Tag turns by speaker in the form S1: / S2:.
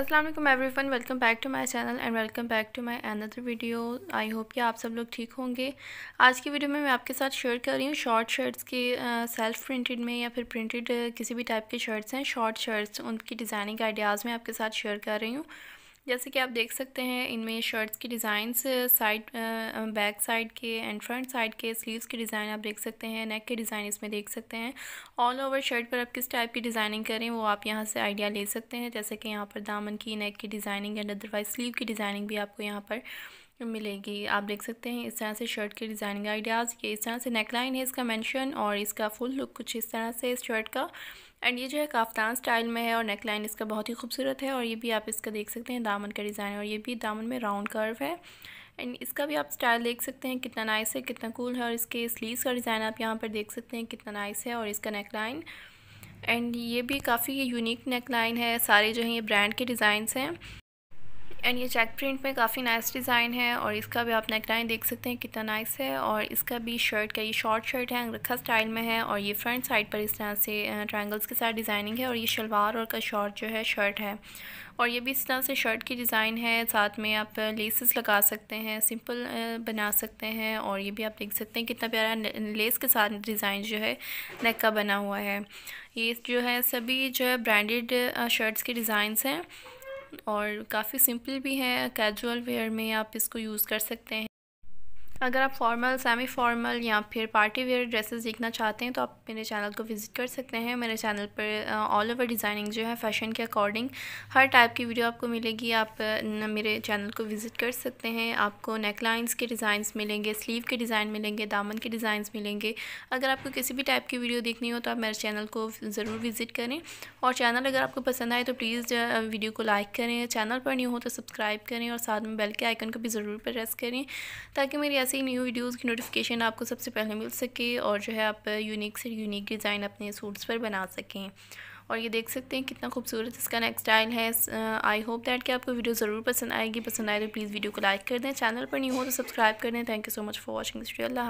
S1: Aslam everyone welcome back to my channel and welcome back to my another video I hope कि आप सब लोग ठीक होंगे आज की वीडियो में मैं आपके साथ शेयर कर रही हूँ शॉर्ट शर्ट्स के सेल्फ प्रिंटेड में या फिर प्रिंटेड किसी भी टाइप के शर्ट्स हैं शॉर्ट शर्ट्स उनकी डिज़ाइनिंग आइडियाज़ में आपके साथ शेयर कर रही हूँ जैसे कि आप देख सकते हैं इनमें शर्ट्स के डिज़ाइंस साइड बैक साइड के एंड फ्रंट साइड के स्लीव्स के डिज़ाइन आप देख सकते हैं नेक के डिज़ाइन इसमें देख सकते हैं ऑल ओवर शर्ट पर आप किस टाइप की डिज़ाइनिंग करें वो आप यहाँ से आइडिया ले सकते हैं जैसे कि यहाँ पर दामन की नेक की डिज़ाइनिंग एंड अदरवाइज स्लीव की डिज़ाइनिंग भी आपको यहाँ पर मिलेगी आप देख सकते हैं इस तरह से शर्ट के डिज़ाइनिंग आइडियाज़ ये इस तरह से नेकलाइन है इसका मेंशन और इसका फुल लुक कुछ इस तरह से इस शर्ट का एंड ये जो है काफ्तान स्टाइल में है और नेकलाइन इसका बहुत ही खूबसूरत है और ये भी आप इसका देख सकते हैं दामन का डिज़ाइन और ये भी दामन में राउंड कर्व है एंड इसका भी आप स्टाइल देख सकते हैं कितना नाइस है कितना कूल है और इसके स्लीवस का डिज़ाइन आप यहाँ पर देख सकते हैं कितना नाइस है और इसका नेकलाइन एंड ये भी काफ़ी यूनिक नेकलाइन है सारे जो हैं ये ब्रांड के डिज़ाइंस हैं एंड ये चेक प्रिंट में काफ़ी नाइस डिज़ाइन है और इसका भी आप नेकलाइन देख सकते हैं कितना नाइस है और इसका भी शर्ट का ये शॉर्ट शर्ट है अंगरखा स्टाइल में है और ये फ्रंट साइड पर इस तरह से ट्रायंगल्स के साथ डिज़ाइनिंग है और ये शलवार और का शॉर्ट जो है शर्ट है और ये भी इस तरह से शर्ट की डिज़ाइन है साथ में आप लेसेस लगा सकते हैं सिंपल बना सकते हैं और ये भी आप देख सकते हैं कितना प्यारा लेस के साथ डिज़ाइन जो है नेक का बना हुआ है ये जो है सभी जो है ब्रांडेड शर्ट्स के डिज़ाइंस हैं और काफ़ी सिंपल भी है कैजुअल वेयर में आप इसको यूज़ कर सकते हैं अगर आप फॉर्मल सेमी फॉर्मल या फिर पार्टी वेयर ड्रेसेस देखना चाहते हैं तो आप मेरे चैनल को विज़िट कर सकते हैं मेरे चैनल पर ऑल ओवर डिज़ाइनिंग जो है फैशन के अकॉर्डिंग हर टाइप की वीडियो आपको मिलेगी आप uh, मेरे चैनल को विज़िट कर सकते हैं आपको नेक लाइन्स के डिज़ाइंस मिलेंगे स्लीव के डिज़ाइन मिलेंगे दामन के डिज़ाइन मिलेंगे अगर आपको किसी भी टाइप की वीडियो देखनी हो तो आप मेरे चैनल को ज़रूर विज़िट करें और चैनल अगर आपको पसंद आए तो प्लीज़ वीडियो uh, को लाइक करें चैनल पर न्यू हो तो सब्सक्राइब करें और साथ में बेल के आइकन को भी ज़रूर प्रेस करें ताकि मेरी ही न्यू वीडियोस की नोटिफिकेशन आपको सबसे पहले मिल सके और जो है आप यूनिक से यूनिक डिज़ाइन अपने सूट्स पर बना सकें और ये देख सकते हैं कितना खूबसूरत इसका नेक्स्ट स्टाइल है आई होप दैट कि आपको वीडियो ज़रूर पसंद आएगी पसंद आए तो प्लीज़ वीडियो को लाइक कर दें चैनल पर नहीं हो तो सब्सक्राइब कर दें thank you so much for watching दिस्ट्री अल्लाह